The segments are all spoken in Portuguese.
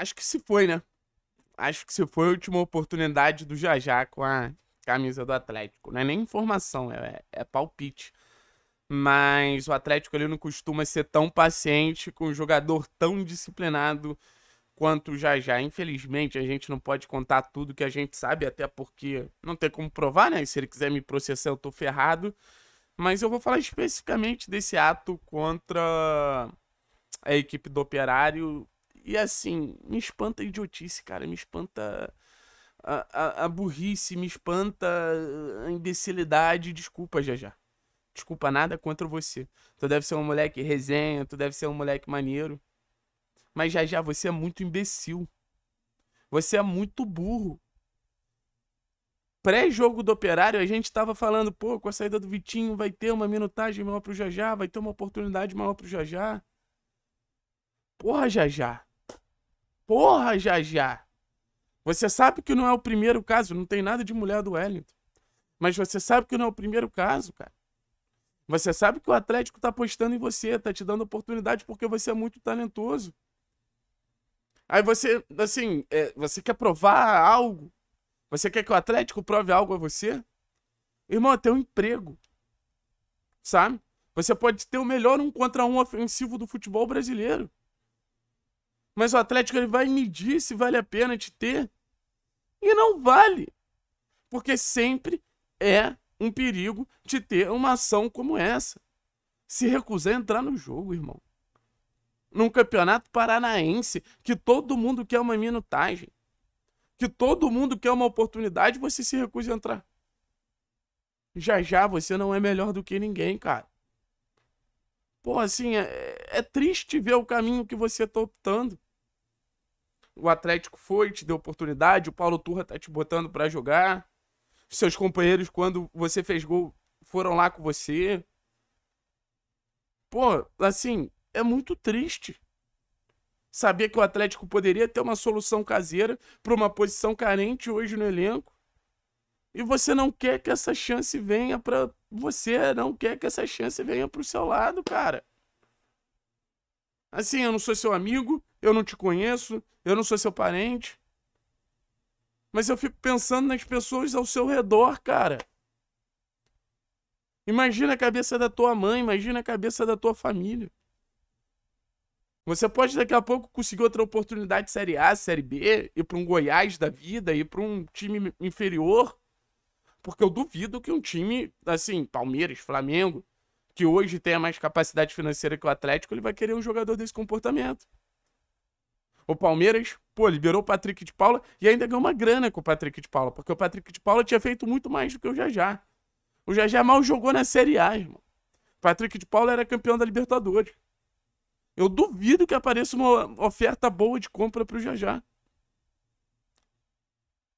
Acho que se foi, né? Acho que se foi a última oportunidade do Jajá com a camisa do Atlético. Não é nem informação, é, é palpite. Mas o Atlético ele não costuma ser tão paciente com um jogador tão disciplinado quanto o Jajá. Infelizmente, a gente não pode contar tudo que a gente sabe, até porque não tem como provar, né? E se ele quiser me processar, eu tô ferrado. Mas eu vou falar especificamente desse ato contra a equipe do Operário e assim, me espanta a idiotice, cara. Me espanta a, a, a burrice, me espanta a imbecilidade. Desculpa, já já. Desculpa nada contra você. Tu deve ser um moleque resenha, tu deve ser um moleque maneiro. Mas já já você é muito imbecil. Você é muito burro. Pré-jogo do Operário, a gente tava falando, pô, com a saída do Vitinho vai ter uma minutagem maior pro Jajá, vai ter uma oportunidade maior pro Jajá. Porra, Jajá. Porra, já já. Você sabe que não é o primeiro caso, não tem nada de mulher do Wellington. Mas você sabe que não é o primeiro caso, cara. Você sabe que o Atlético tá apostando em você, tá te dando oportunidade porque você é muito talentoso. Aí você, assim, é, você quer provar algo? Você quer que o Atlético prove algo a você? Irmão, é Tem um emprego. Sabe? Você pode ter o melhor um contra um ofensivo do futebol brasileiro. Mas o Atlético ele vai medir se vale a pena te ter. E não vale. Porque sempre é um perigo te ter uma ação como essa. Se recusar a entrar no jogo, irmão. Num campeonato paranaense, que todo mundo quer uma minutagem, que todo mundo quer uma oportunidade, você se recusa a entrar. Já já você não é melhor do que ninguém, cara. Pô, assim, é, é triste ver o caminho que você tá optando. O Atlético foi, te deu oportunidade, o Paulo Turra tá te botando para jogar. Seus companheiros, quando você fez gol, foram lá com você. Pô, assim, é muito triste saber que o Atlético poderia ter uma solução caseira para uma posição carente hoje no elenco. E você não quer que essa chance venha para você, não quer que essa chance venha para o seu lado, cara. Assim, eu não sou seu amigo, eu não te conheço, eu não sou seu parente. Mas eu fico pensando nas pessoas ao seu redor, cara. Imagina a cabeça da tua mãe, imagina a cabeça da tua família. Você pode daqui a pouco conseguir outra oportunidade de Série A, Série B, ir para um Goiás da vida, ir para um time inferior. Porque eu duvido que um time, assim, Palmeiras, Flamengo, que hoje tenha mais capacidade financeira que o Atlético, ele vai querer um jogador desse comportamento. O Palmeiras, pô, liberou o Patrick de Paula e ainda ganhou uma grana com o Patrick de Paula, porque o Patrick de Paula tinha feito muito mais do que o Jajá. O Jajá mal jogou na Série A, irmão. O Patrick de Paula era campeão da Libertadores. Eu duvido que apareça uma oferta boa de compra pro Jajá.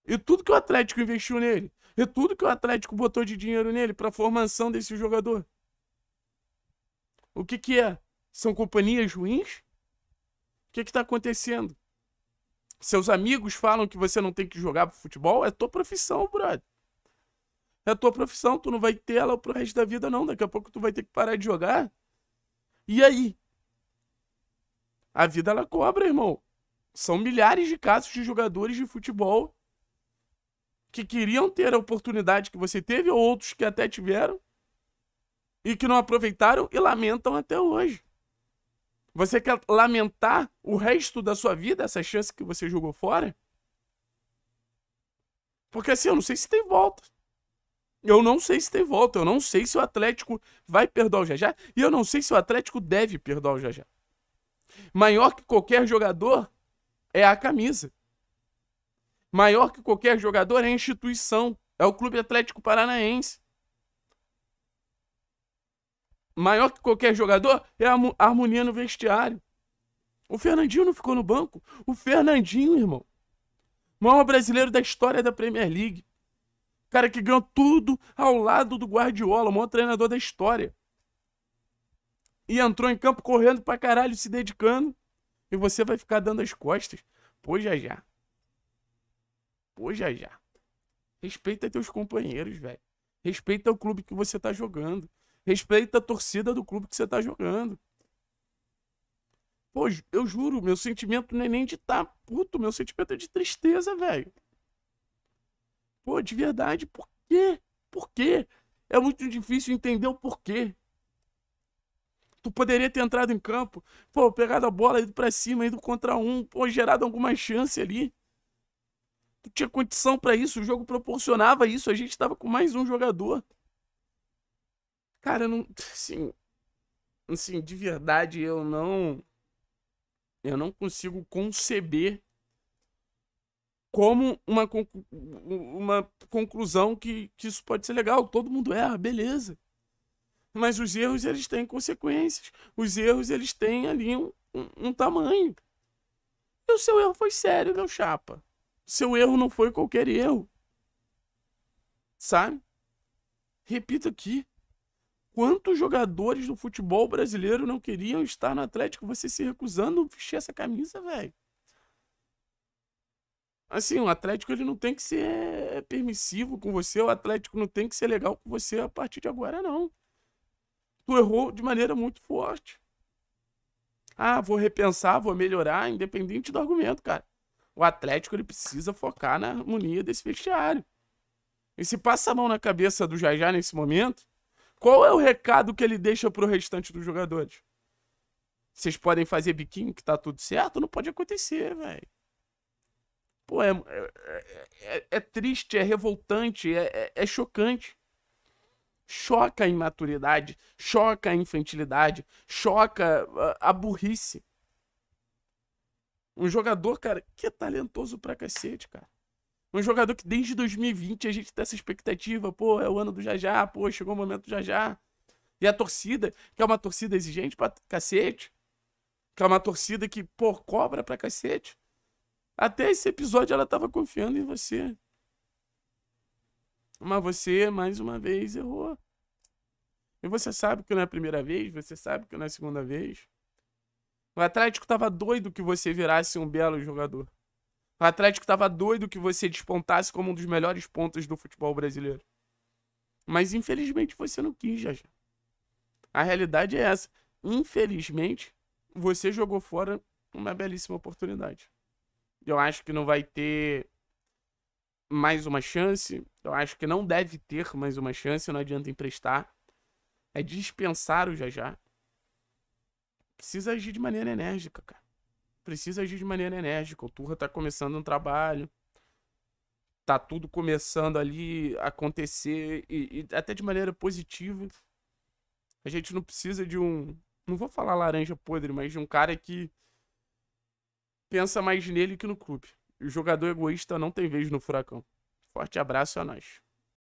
E tudo que o Atlético investiu nele, e tudo que o Atlético botou de dinheiro nele para formação desse jogador. O que que é? São companhias ruins? O que está acontecendo? Seus amigos falam que você não tem que jogar futebol? É tua profissão, brother. É tua profissão, tu não vai ter ela pro resto da vida, não. Daqui a pouco tu vai ter que parar de jogar. E aí? A vida ela cobra, irmão. São milhares de casos de jogadores de futebol que queriam ter a oportunidade que você teve, ou outros que até tiveram, e que não aproveitaram e lamentam até hoje. Você quer lamentar o resto da sua vida essa chance que você jogou fora? Porque assim, eu não sei se tem volta. Eu não sei se tem volta. Eu não sei se o Atlético vai perdoar o Jajá. E eu não sei se o Atlético deve perdoar o Jajá. Maior que qualquer jogador é a camisa. Maior que qualquer jogador é a instituição. É o Clube Atlético Paranaense maior que qualquer jogador, é a harmonia no vestiário. O Fernandinho não ficou no banco. O Fernandinho, irmão. Maior brasileiro da história da Premier League. Cara que ganhou tudo ao lado do Guardiola, o maior treinador da história. E entrou em campo correndo pra caralho, se dedicando. E você vai ficar dando as costas. Pô, já já. Pô, já já. Respeita teus companheiros, velho. Respeita o clube que você tá jogando. Respeita a torcida do clube que você tá jogando. Pô, eu juro, meu sentimento não é nem de tá puto, meu sentimento é de tristeza, velho. Pô, de verdade, por quê? Por quê? É muito difícil entender o porquê. Tu poderia ter entrado em campo, pô, pegado a bola, ido pra cima, ido contra um, pô, gerado alguma chance ali. Tu tinha condição para isso, o jogo proporcionava isso, a gente tava com mais um jogador. Cara, não. Assim, assim, de verdade, eu não. Eu não consigo conceber como uma, conclu uma conclusão que, que isso pode ser legal. Todo mundo erra, beleza. Mas os erros, eles têm consequências. Os erros, eles têm ali um, um, um tamanho. E o seu erro foi sério, meu chapa. Seu erro não foi qualquer erro. Sabe? Repito aqui. Quantos jogadores do futebol brasileiro não queriam estar no Atlético? Você se recusando a vestir essa camisa, velho. Assim, o Atlético ele não tem que ser permissivo com você, o Atlético não tem que ser legal com você a partir de agora, não. Tu errou de maneira muito forte. Ah, vou repensar, vou melhorar, independente do argumento, cara. O Atlético ele precisa focar na harmonia desse vestiário. E se passa a mão na cabeça do Jajá nesse momento, qual é o recado que ele deixa pro restante dos jogadores? Vocês podem fazer biquinho que tá tudo certo? Não pode acontecer, velho. Pô, é, é, é, é triste, é revoltante, é, é, é chocante. Choca a imaturidade, choca a infantilidade, choca a, a burrice. Um jogador, cara, que é talentoso pra cacete, cara. Um jogador que desde 2020 a gente tem essa expectativa, pô, é o ano do Jajá, pô, chegou o momento do Jajá. E a torcida, que é uma torcida exigente pra cacete, que é uma torcida que, pô, cobra pra cacete. Até esse episódio ela tava confiando em você. Mas você, mais uma vez, errou. E você sabe que não é a primeira vez, você sabe que não é a segunda vez. O Atlético tava doido que você virasse um belo jogador. O Atlético tava doido que você despontasse como um dos melhores pontos do futebol brasileiro. Mas infelizmente você não quis, já. já. A realidade é essa. Infelizmente, você jogou fora uma belíssima oportunidade. Eu acho que não vai ter mais uma chance. Eu acho que não deve ter mais uma chance. Não adianta emprestar. É dispensar o Já já. Precisa agir de maneira enérgica, cara precisa agir de maneira enérgica. O Turra tá começando um trabalho. Tá tudo começando ali a acontecer e, e até de maneira positiva. A gente não precisa de um, não vou falar laranja podre, mas de um cara que pensa mais nele que no clube. O jogador egoísta não tem vez no furacão. Forte abraço a é nós.